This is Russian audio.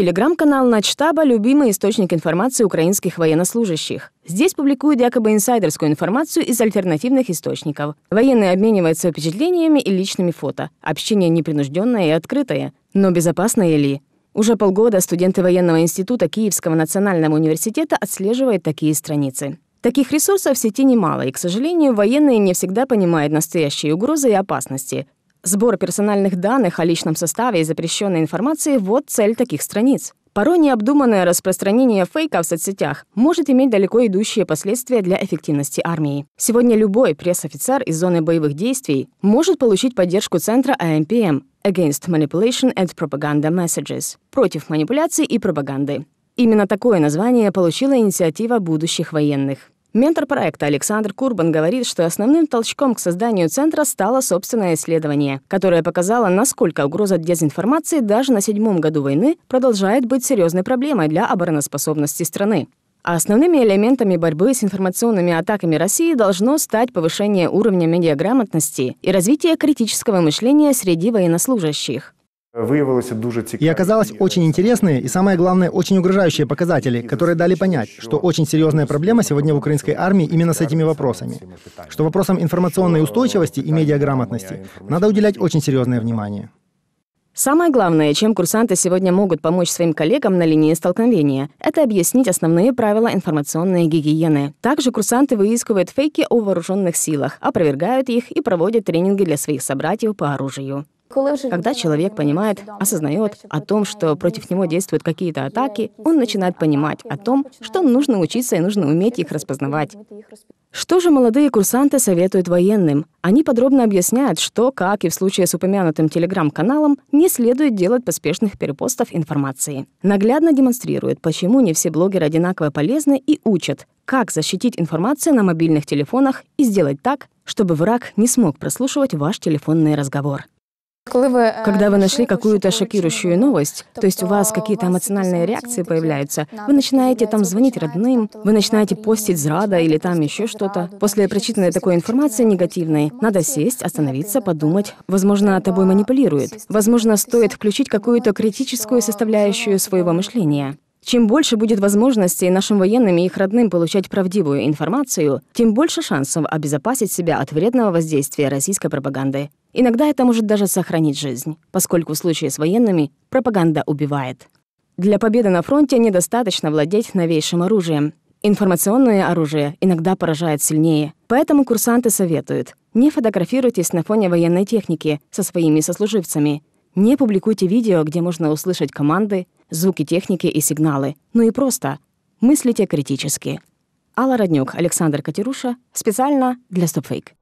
Телеграм-канал Начтаба — любимый источник информации украинских военнослужащих. Здесь публикуют якобы инсайдерскую информацию из альтернативных источников. Военные обмениваются впечатлениями и личными фото. Общение непринужденное и открытое. Но безопасное ли? Уже полгода студенты военного института Киевского национального университета отслеживают такие страницы. Таких ресурсов в сети немало, и, к сожалению, военные не всегда понимают настоящие угрозы и опасности. Сбор персональных данных о личном составе и запрещенной информации – вот цель таких страниц. Порой необдуманное распространение фейка в соцсетях может иметь далеко идущие последствия для эффективности армии. Сегодня любой пресс-офицер из зоны боевых действий может получить поддержку Центра АМПМ Against Manipulation and Propaganda Messages – против манипуляций и пропаганды. Именно такое название получила инициатива будущих военных. Ментор проекта Александр Курбан говорит, что основным толчком к созданию центра стало собственное исследование, которое показало, насколько угроза дезинформации даже на седьмом году войны продолжает быть серьезной проблемой для обороноспособности страны. А основными элементами борьбы с информационными атаками России должно стать повышение уровня медиаграмотности и развитие критического мышления среди военнослужащих. Выявилося дуже цікаві. И оказалось очень интересные и, самое главное, очень угрожающие показатели, которые дали понять, что очень серьезная проблема сегодня в украинской армии именно с этими вопросами. Что вопросам информационной устойчивости и медиаграмотности надо уделять очень серьезное внимание. Самое главное, чем курсанты сегодня могут помочь своим коллегам на линии столкновения, это объяснить основные правила информационной гигиены. Также курсанты выискивают фейки о вооруженных силах, опровергают их и проводят тренинги для своих собратьев по оружию. Когда человек понимает, осознает о том, что против него действуют какие-то атаки, он начинает понимать о том, что нужно учиться и нужно уметь их распознавать. Что же молодые курсанты советуют военным? Они подробно объясняют, что, как и в случае с упомянутым телеграм-каналом, не следует делать поспешных перепостов информации. Наглядно демонстрируют, почему не все блогеры одинаково полезны и учат, как защитить информацию на мобильных телефонах и сделать так, чтобы враг не смог прослушивать ваш телефонный разговор. Э, Когда вы нашли какую-то шокирующую новость, то есть у вас какие-то эмоциональные реакции появляются, вы начинаете там звонить родным, вы начинаете постить зрада или там еще что-то. После прочитанной такой информации негативной, надо сесть, остановиться, подумать. Возможно, тобой манипулируют. Возможно, стоит включить какую-то критическую составляющую своего мышления. Чем больше будет возможностей нашим военным и их родным получать правдивую информацию, тем больше шансов обезопасить себя от вредного воздействия российской пропаганды. Иногда это может даже сохранить жизнь, поскольку в случае с военными пропаганда убивает. Для победы на фронте недостаточно владеть новейшим оружием. Информационное оружие иногда поражает сильнее. Поэтому курсанты советуют, не фотографируйтесь на фоне военной техники со своими сослуживцами, не публикуйте видео, где можно услышать команды, звуки техники и сигналы, ну и просто мыслите критически. Алла Роднюк, Александр Катеруша. Специально для Стопфейк.